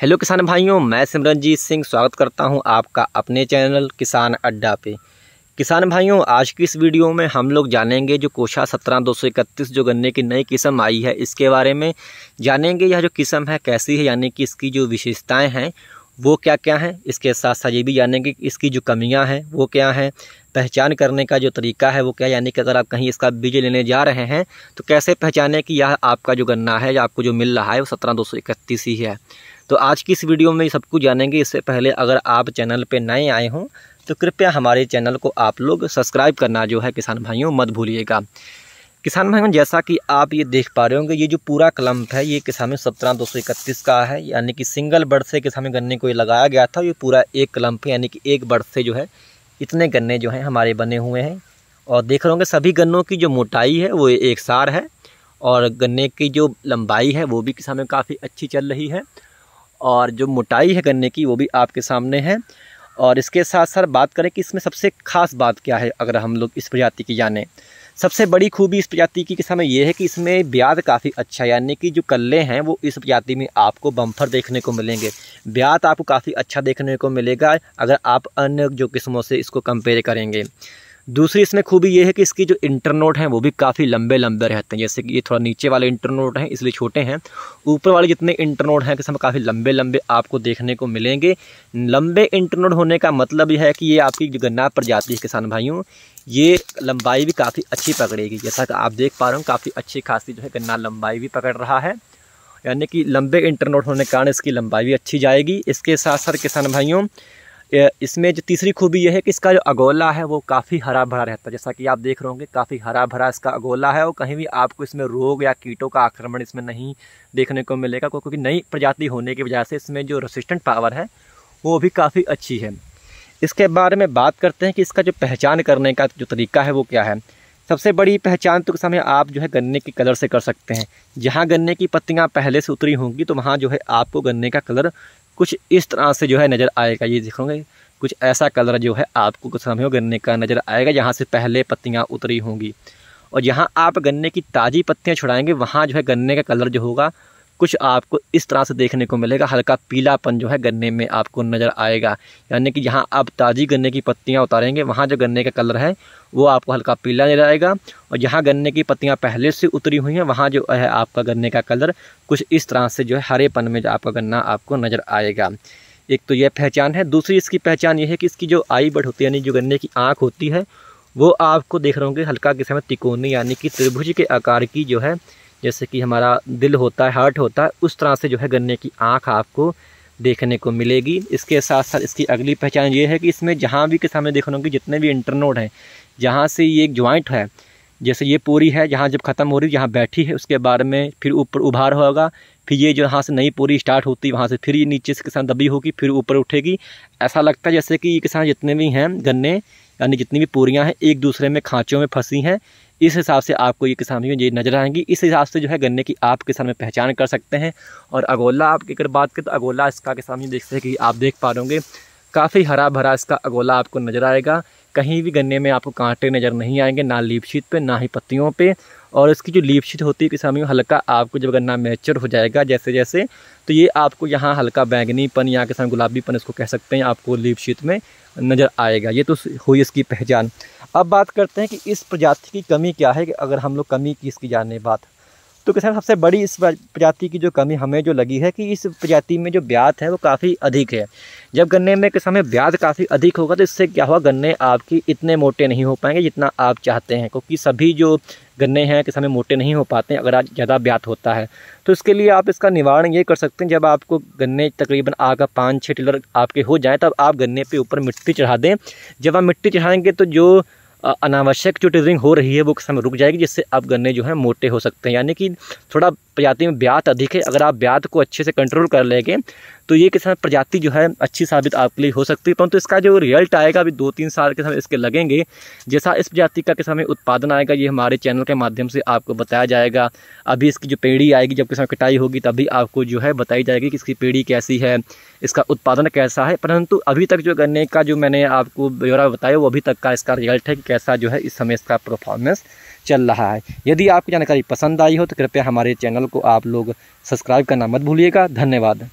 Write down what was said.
hello किसान भाइयों मैं सिमरनजीत सिंह स्वागत करता हूं आपका अपने चैनल किसान अड्डा पे किसान भाइयों आज की इस वीडियो में हम लोग जानेंगे जो कोशा सत्रह दो सौ इकतीस जो गन्ने की नई किस्म आई है इसके बारे में जानेंगे यह जो किस्म है कैसी है यानी कि इसकी जो विशेषताएं हैं वो क्या क्या हैं इसके साथ साथ ये भी जानेंगे कि इसकी जो कमियाँ हैं वो क्या हैं पहचान करने का जो तरीका है वो क्या यानी कि अगर आप कहीं इसका बीज लेने जा रहे हैं तो कैसे पहचाने कि यह आपका जो गन्ना है या आपको जो मिल रहा है वो सत्रह दो सौ इकतीस ही है तो आज की इस वीडियो में सब कुछ जानेंगे इससे पहले अगर आप चैनल पर नए आए हों तो कृपया हमारे चैनल को आप लोग सब्सक्राइब करना जो है किसान भाइयों मत भूलिएगा किसान भाइयों जैसा कि आप ये देख पा रहे होंगे ये जो पूरा कलम्प है ये किसान सत्रह दो सौ इकतीस का है यानी कि सिंगल बर्ड से किसान गन्ने को ये लगाया गया था ये पूरा एक कलम्प है यानी कि एक बर्ड से जो है इतने गन्ने जो हैं हमारे बने हुए हैं और देख रहे होंगे सभी गन्नों की जो मोटाई है वो एक सार है और गन्ने की जो लंबाई है वो भी किसान में काफ़ी अच्छी चल रही है और जो मोटाई है गन्ने की वो भी आपके सामने है और इसके साथ साथ बात करें कि इसमें सबसे ख़ास बात क्या है अगर हम लोग इस प्रजाति की जाने सबसे बड़ी खूबी इस प्रजाति की किस्म में ये है कि इसमें ब्याज काफ़ी अच्छा है यानी कि जो कल्ले हैं वो इस प्रजाति में आपको बम्फर देखने को मिलेंगे ब्याज आपको काफ़ी अच्छा देखने को मिलेगा अगर आप अन्य जो किस्मों से इसको कंपेयर करेंगे दूसरी इसमें खूबी ये है कि इसकी जो इंटरनोट हैं वो भी काफ़ी लंबे लंबे रहते हैं जैसे कि ये थोड़ा नीचे वाले इंटरनोट हैं इसलिए छोटे हैं ऊपर वाले जितने इंटरनोट हैं किस्म काफ़ी लंबे लंबे आपको देखने को मिलेंगे लंबे इंटरनोट होने का मतलब यह है कि ये आपकी जो गन्ना प्रजाति है किसान भाइयों ये लंबाई भी काफ़ी अच्छी पकड़ेगी जैसा कि आप देख पा रहे हो काफ़ी अच्छी खासी जो है गन्ना लंबाई भी पकड़ रहा है यानी कि लंबे इंटरनोट होने के कारण इसकी लंबाई भी अच्छी जाएगी इसके साथ साथ किसान भाइयों इसमें जो तीसरी खूबी यह है कि इसका जो अगोला है वो काफ़ी हरा भरा रहता है जैसा कि आप देख रहे होंगे काफ़ी हरा भरा इसका अगोला है और कहीं भी आपको इसमें रोग या कीटों का आक्रमण इसमें नहीं देखने को मिलेगा क्योंकि नई प्रजाति होने की वजह से इसमें जो रेसिस्टेंट पावर है वो भी काफ़ी अच्छी है इसके बारे में बात करते हैं कि इसका जो पहचान करने का जो तरीका है वो क्या है सबसे बड़ी पहचान तो समय आप जो है गन्ने के कलर से कर सकते हैं जहाँ गन्ने की पत्तियाँ पहले से उतरी होंगी तो वहाँ जो है आपको गन्ने का कलर कुछ इस तरह से जो है नज़र आएगा ये देखोगे कुछ ऐसा कलर जो है आपको कुछ समय गन्ने का नज़र आएगा जहाँ से पहले पत्तियाँ उतरी होंगी और जहाँ आप गन्ने की ताज़ी पत्तियाँ छुड़ाएंगे वहाँ जो है गन्ने का कलर जो होगा कुछ आपको इस तरह से देखने को मिलेगा हल्का पीलापन जो है गन्ने में आपको नज़र आएगा यानी कि जहाँ आप ताज़ी गन्ने की पत्तियाँ उतारेंगे वहाँ जो गन्ने का कलर है वो आपको हल्का पीला नजर आएगा और जहाँ गन्ने की पत्तियाँ पहले से उतरी हुई हैं वहाँ जो है आपका गन्ने का कलर कुछ इस तरह से जो है हरेपन में जो आपका गन्ना आपको नज़र आएगा एक तो यह पहचान है दूसरी इसकी पहचान यह है कि इसकी जो आई बट होती है यानी जो गन्ने की आँख होती है वो आपको देख रहे होंगे हल्का किस्म तिकोनी यानी कि त्रिभुज के आकार की जो है जैसे कि हमारा दिल होता है हार्ट होता है उस तरह से जो है गन्ने की आँख आपको देखने को मिलेगी इसके साथ साथ इसकी अगली पहचान ये है कि इसमें जहाँ भी के सामने देखने होंगे जितने भी इंटरनोड हैं जहाँ से ये एक ज्वाइंट है जैसे ये पूरी है जहाँ जब ख़त्म हो रही है जहाँ बैठी है उसके बारे में फिर ऊपर उभार होगा फिर ये जो यहाँ से नई पूरी स्टार्ट होती है वहाँ से फिर ये नीचे से किसान दबी होगी फिर ऊपर उठेगी ऐसा लगता है जैसे कि ये किसान जितने भी हैं गन्ने यानी जितनी भी पूरियाँ हैं एक दूसरे में खाँचों में फंसी हैं इस हिसाब से आपको ये किसान ये नज़र आएंगी इस हिसाब से जो है गन्ने की आप किसान में पहचान कर सकते हैं और अगोला आप अगर बात करें तो अगोला इसका किसान देखते हैं कि आप देख पा रहे काफ़ी हरा भरा इसका अगोला आपको नज़र आएगा कहीं भी गन्ने में आपको कांटे नज़र नहीं आएंगे ना लीपशीत पे ना ही पत्तियों पे और इसकी जो लीफ शीट होती है किसानियों हल्का आपको जब गन्ना मैचर हो जाएगा जैसे जैसे तो ये आपको यहाँ हल्का बैंगनीपन या किसान गुलाबीपन इसको कह सकते हैं आपको लीफ शीट में नज़र आएगा ये तो हुई इसकी पहचान अब बात करते हैं कि इस प्रजाति की कमी क्या है कि अगर हम लोग कमी की इसकी जाने बात तो किसान सबसे बड़ी इस प्रजाति की जो कमी हमें जो लगी है कि इस प्रजाति में जो ब्याज है वो काफ़ी अधिक है जब गन्ने में किसान में ब्याज काफ़ी अधिक होगा तो इससे क्या होगा गन्ने आपकी इतने मोटे नहीं हो पाएंगे जितना आप चाहते हैं क्योंकि सभी जो गन्ने हैं किसान मोटे नहीं हो पाते हैं अगर आज ज़्यादा ब्याज होता है तो इसके लिए आप इसका निवारण ये कर सकते हैं जब आपको गन्ने तकरीबन आगा पाँच छः टिलर आपके हो जाएँ तब आप गन्ने पर ऊपर मिट्टी चढ़ा दें जब आप मिट्टी चढ़ाएंगे तो जो अनावश्यक जो टिजरिंग हो रही है वो समय रुक जाएगी जिससे आप गन्ने जो हैं मोटे हो सकते हैं यानी कि थोड़ा प्रजाति में ब्यात अधिक है अगर आप ब्यात को अच्छे से कंट्रोल कर लेंगे तो ये किसान प्रजाति जो है अच्छी साबित आपके लिए हो सकती है परंतु तो इसका जो रिजल्ट आएगा अभी दो तीन साल के समय इसके लगेंगे जैसा इस प्रजाति का किसान में उत्पादन आएगा ये हमारे चैनल के माध्यम से आपको बताया जाएगा अभी इसकी जो पेड़ी आएगी जब किसान कटाई होगी तभी आपको जो है बताई जाएगी कि इसकी पेड़ी कैसी है इसका उत्पादन कैसा है परंतु अभी तक जो गन्ने का जो मैंने आपको ब्यौरा बताया वो अभी तक का इसका रिजल्ट है कैसा जो है इस समय इसका परफॉर्मेंस चल रहा है यदि आपकी जानकारी पसंद आई हो तो कृपया हमारे चैनल को आप लोग सब्सक्राइब करना मत भूलिएगा धन्यवाद